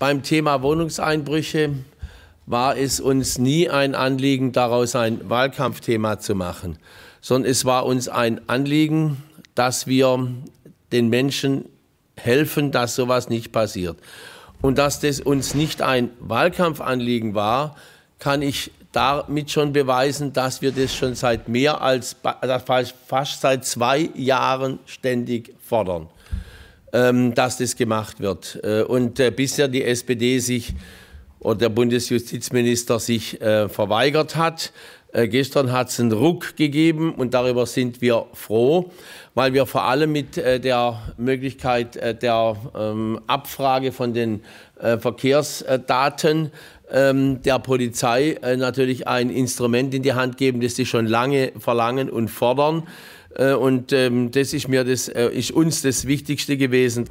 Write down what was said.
Beim Thema Wohnungseinbrüche war es uns nie ein Anliegen, daraus ein Wahlkampfthema zu machen, sondern es war uns ein Anliegen, dass wir den Menschen helfen, dass sowas nicht passiert. Und dass das uns nicht ein Wahlkampfanliegen war, kann ich damit schon beweisen, dass wir das schon seit mehr als äh, fast seit zwei Jahren ständig fordern. Ähm, dass das gemacht wird. Äh, und äh, bisher die SPD sich oder der Bundesjustizminister sich äh, verweigert hat. gestern hat es einen Ruck gegeben und darüber sind wir froh, weil wir vor allem mit der Möglichkeit der ähm, Abfrage von den Verkehrsdaten ähm, der Polizei äh, natürlich ein Instrument in die Hand geben, das sie schon lange verlangen und fordern. Äh, und ähm, das ist mir das, äh, ist uns das Wichtigste gewesen.